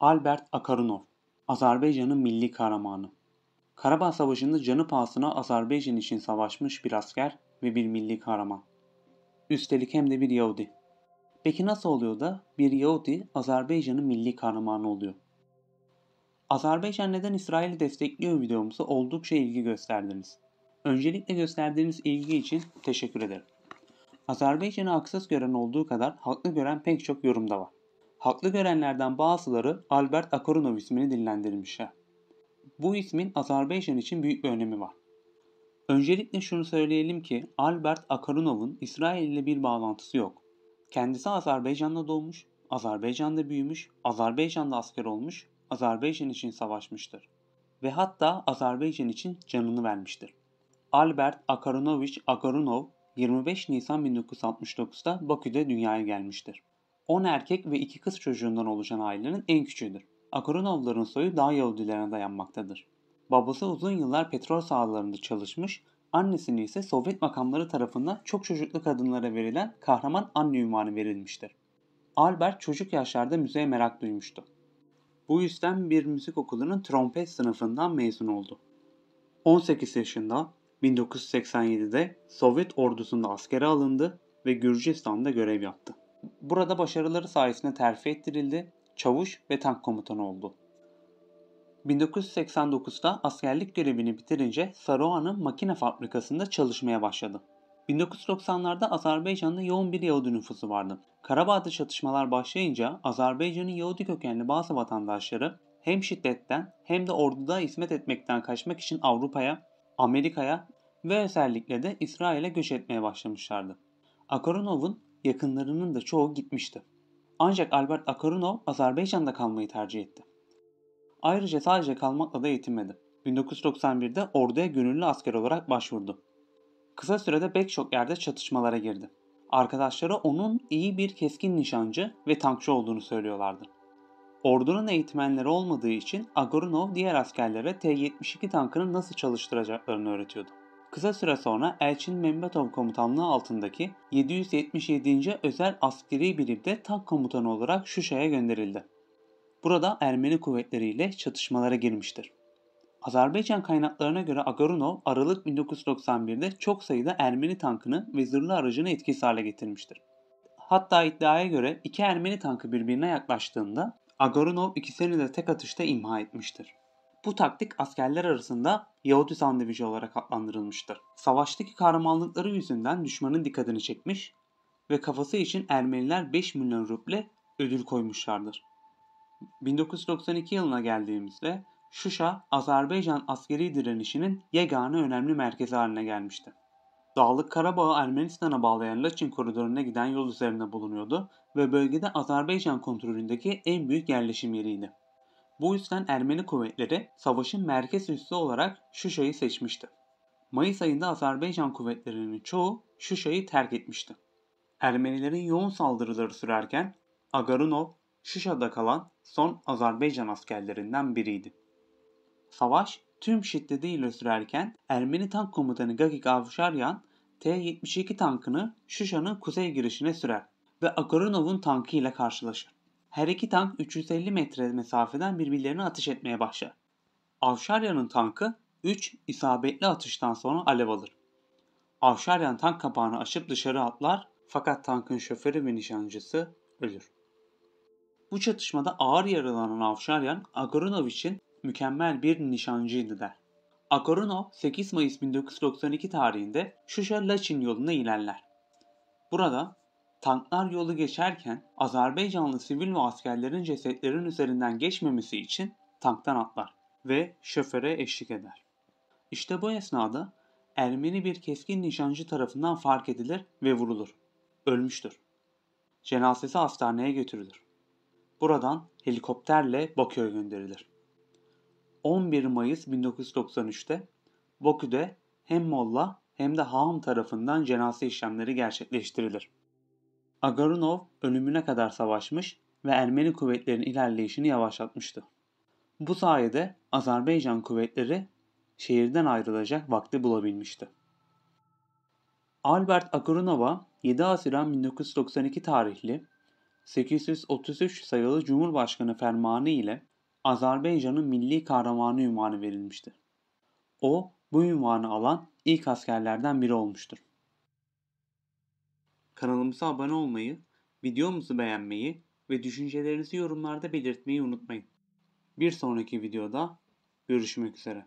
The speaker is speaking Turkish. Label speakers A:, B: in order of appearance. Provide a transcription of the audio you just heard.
A: Albert Akarunov, Azerbaycan'ın milli kahramanı. Karabağ Savaşı'nda canı pahasına Azerbaycan için savaşmış bir asker ve bir milli kahraman. Üstelik hem de bir Yahudi. Peki nasıl oluyor da bir Yahudi Azerbaycan'ın milli kahramanı oluyor? Azerbaycan neden İsrail'i destekliyor videomuzu oldukça ilgi gösterdiniz. Öncelikle gösterdiğiniz ilgi için teşekkür ederim. Azerbaycan'ı haksız gören olduğu kadar haklı gören pek çok yorumda var. Haklı görenlerden bazıları Albert Akarunov ismini dillendirmişler. Bu ismin Azerbaycan için büyük bir önemi var. Öncelikle şunu söyleyelim ki Albert Akarunov'un İsrail ile bir bağlantısı yok. Kendisi Azerbaycan'da doğmuş, Azerbaycan'da büyümüş, Azerbaycan'da asker olmuş, Azerbaycan için savaşmıştır ve hatta Azerbaycan için canını vermiştir. Albert Akarunovich Akarunov 25 Nisan 1969'da Bakü'de dünyaya gelmiştir. 10 erkek ve 2 kız çocuğundan oluşan ailenin en küçüğüdür. Akuronovların soyu daha Yahudilerine dayanmaktadır. Babası uzun yıllar petrol sahalarında çalışmış, annesini ise Sovyet makamları tarafından çok çocuklu kadınlara verilen kahraman anne ünvanı verilmiştir. Albert çocuk yaşlarda müziğe merak duymuştu. Bu yüzden bir müzik okulunun trompet sınıfından mezun oldu. 18 yaşında 1987'de Sovyet ordusunda askere alındı ve Gürcistan'da görev yaptı. Burada başarıları sayesinde terfi ettirildi, çavuş ve tank komutanı oldu. 1989'da askerlik görevini bitirince Saruhan'ın makine fabrikasında çalışmaya başladı. 1990'larda Azerbaycan'da yoğun bir Yahudi nüfusu vardı. Karabağ'da çatışmalar başlayınca Azerbaycan'ın Yahudi kökenli bazı vatandaşları hem şiddetten hem de orduda hizmet etmekten kaçmak için Avrupa'ya, Amerika'ya ve özellikle de İsrail'e göç etmeye başlamışlardı. Akaronov'un yakınlarının da çoğu gitmişti. Ancak Albert Akarunov Azerbaycan'da kalmayı tercih etti. Ayrıca sadece kalmakla da yetinmedi. 1991'de orduya gönüllü asker olarak başvurdu. Kısa sürede pek çok yerde çatışmalara girdi. Arkadaşları onun iyi bir keskin nişancı ve tankçı olduğunu söylüyorlardı. Ordunun eğitmenleri olmadığı için Agorunov diğer askerlere T-72 tankını nasıl çalıştıracaklarını öğretiyordu. Kısa süre sonra Elçin Mehmetov komutanlığı altındaki 777. Özel Askeri Birimde tank komutanı olarak Şuşa'ya gönderildi. Burada Ermeni kuvvetleriyle çatışmalara girmiştir. Azerbaycan kaynaklarına göre Agarunov Aralık 1991'de çok sayıda Ermeni tankını ve zırhlı aracını etkisiz hale getirmiştir. Hatta iddiaya göre iki Ermeni tankı birbirine yaklaştığında Agarunov ikisini de tek atışta imha etmiştir. Bu taktik askerler arasında Yahudi sandviçi olarak adlandırılmıştır. Savaştaki kahramanlıkları yüzünden düşmanın dikkatini çekmiş ve kafası için Ermeniler 5 milyon ruble ödül koymuşlardır. 1992 yılına geldiğimizde Şuşa, Azerbaycan askeri direnişinin yegane önemli merkezi haline gelmişti. Dağlık Karabağ'ı Ermenistan'a bağlayan Laçin koridoruna giden yol üzerinde bulunuyordu ve bölgede Azerbaycan kontrolündeki en büyük yerleşim yeriydi. Bu yüzden Ermeni kuvvetleri savaşın merkez üssü olarak Şuşa'yı seçmişti. Mayıs ayında Azerbaycan kuvvetlerinin çoğu Şuşa'yı terk etmişti. Ermenilerin yoğun saldırıları sürerken Agarunov, Şuşa'da kalan son Azerbaycan askerlerinden biriydi. Savaş tüm şiddetiyle sürerken Ermeni tank komutanı Gagik Avşaryan T-72 tankını Şuşa'nın kuzey girişine sürer ve Agarunov'un tankıyla karşılaşır her iki tank 350 metre mesafeden birbirlerine atış etmeye başlar. Avşarya'nın tankı 3 isabetli atıştan sonra alev alır. Avşaryan tank kapağını aşıp dışarı atlar fakat tankın şoförü ve nişancısı ölür. Bu çatışmada ağır yaralanan Avşaryan için mükemmel bir nişancıydı der. Agorunov 8 Mayıs 1992 tarihinde Şuşa Laçin yoluna ilerler. Burada tanklar yolu geçerken Azerbaycanlı sivil ve askerlerin cesetlerin üzerinden geçmemesi için tanktan atlar ve şoföre eşlik eder. İşte bu esnada Ermeni bir keskin nişancı tarafından fark edilir ve vurulur. Ölmüştür. Cenazesi hastaneye götürülür. Buradan helikopterle Bakü'ye gönderilir. 11 Mayıs 1993'te Bakü'de hem Molla hem de Hağım tarafından cenaze işlemleri gerçekleştirilir. Agarunov ölümüne kadar savaşmış ve Ermeni kuvvetlerin ilerleyişini yavaşlatmıştı. Bu sayede Azerbaycan kuvvetleri şehirden ayrılacak vakti bulabilmişti. Albert Agarunov'a 7 Haziran 1992 tarihli 833 sayılı Cumhurbaşkanı fermanı ile Azerbaycan'ın milli kahramanı ünvanı verilmişti. O bu ünvanı alan ilk askerlerden biri olmuştur. Kanalımıza abone olmayı, videomuzu beğenmeyi ve düşüncelerinizi yorumlarda belirtmeyi unutmayın. Bir sonraki videoda görüşmek üzere.